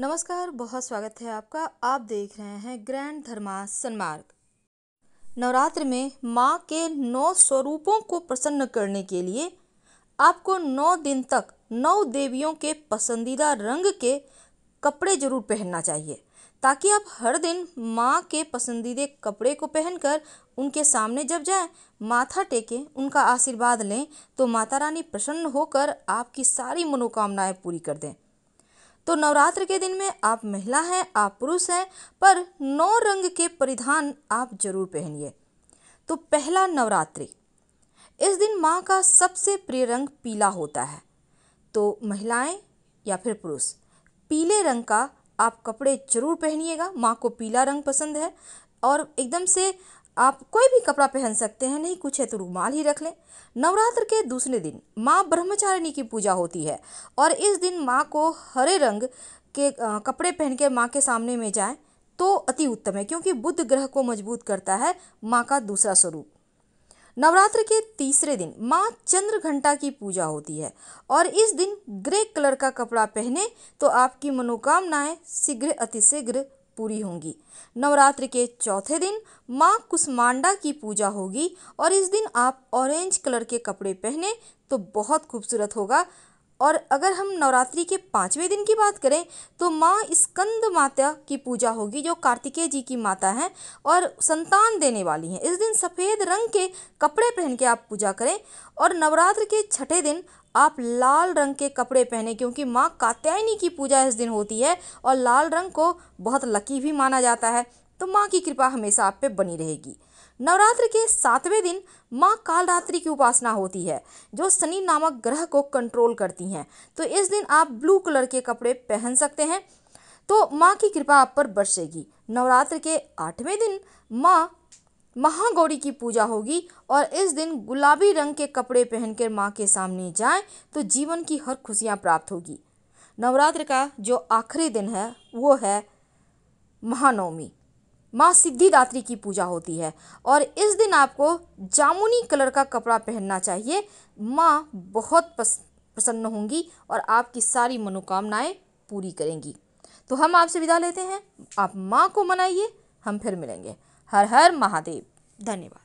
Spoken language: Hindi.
नमस्कार बहुत स्वागत है आपका आप देख रहे हैं ग्रैंड धर्मा सन्मार्ग नवरात्र में माँ के नौ स्वरूपों को प्रसन्न करने के लिए आपको नौ दिन तक नौ देवियों के पसंदीदा रंग के कपड़े जरूर पहनना चाहिए ताकि आप हर दिन माँ के पसंदीदे कपड़े को पहनकर उनके सामने जब जाएं माथा टेकें उनका आशीर्वाद लें तो माता रानी प्रसन्न होकर आपकी सारी मनोकामनाएं पूरी कर दें तो नवरात्र के दिन में आप महिला हैं आप पुरुष हैं पर नौ रंग के परिधान आप जरूर पहनिए तो पहला नवरात्रि इस दिन माँ का सबसे प्रिय रंग पीला होता है तो महिलाएं या फिर पुरुष पीले रंग का आप कपड़े जरूर पहनिएगा माँ को पीला रंग पसंद है और एकदम से आप कोई भी कपड़ा पहन सकते हैं नहीं कुछ है तो रुमाल ही रख लें नवरात्र के दूसरे दिन माँ ब्रह्मचारिणी की पूजा होती है और इस दिन माँ को हरे रंग के कपड़े पहन के माँ के सामने में जाएं तो अति उत्तम है क्योंकि बुद्ध ग्रह को मजबूत करता है माँ का दूसरा स्वरूप नवरात्र के तीसरे दिन माँ चंद्र घंटा की पूजा होती है और इस दिन ग्रे कलर का कपड़ा पहने तो आपकी मनोकामनाएं शीघ्र अतिशीघ्र पूरी होंगी नवरात्र के चौथे दिन माँ कुसमांडा की पूजा होगी और इस दिन आप ऑरेंज कलर के कपड़े पहने तो बहुत खूबसूरत होगा और अगर हम नवरात्रि के पाँचवें दिन की बात करें तो माँ स्कंद माता की पूजा होगी जो कार्तिकेय जी की माता हैं और संतान देने वाली हैं इस दिन सफ़ेद रंग के कपड़े पहन के आप पूजा करें और नवरात्र के छठे दिन आप लाल रंग के कपड़े पहने क्योंकि माँ कात्यायनी की पूजा इस दिन होती है और लाल रंग को बहुत लकी भी माना जाता है तो माँ की कृपा हमेशा आप पे बनी रहेगी नवरात्र के सातवें दिन माँ कालरात्रि की उपासना होती है जो शनि नामक ग्रह को कंट्रोल करती हैं तो इस दिन आप ब्लू कलर के कपड़े पहन सकते हैं तो माँ की कृपा आप पर बरसेगी नवरात्र के आठवें दिन माँ महागौरी की पूजा होगी और इस दिन गुलाबी रंग के कपड़े पहनकर माँ के सामने जाएं तो जीवन की हर खुशियाँ प्राप्त होगी नवरात्र का जो आखिरी दिन है वो है महानवमी माँ सिद्धिदात्री की पूजा होती है और इस दिन आपको जामुनी कलर का कपड़ा पहनना चाहिए माँ बहुत प्रसन्न होंगी और आपकी सारी मनोकामनाएं पूरी करेंगी तो हम आपसे विदा लेते हैं आप माँ को मनाइए हम फिर मिलेंगे हर हर महादेव धन्यवाद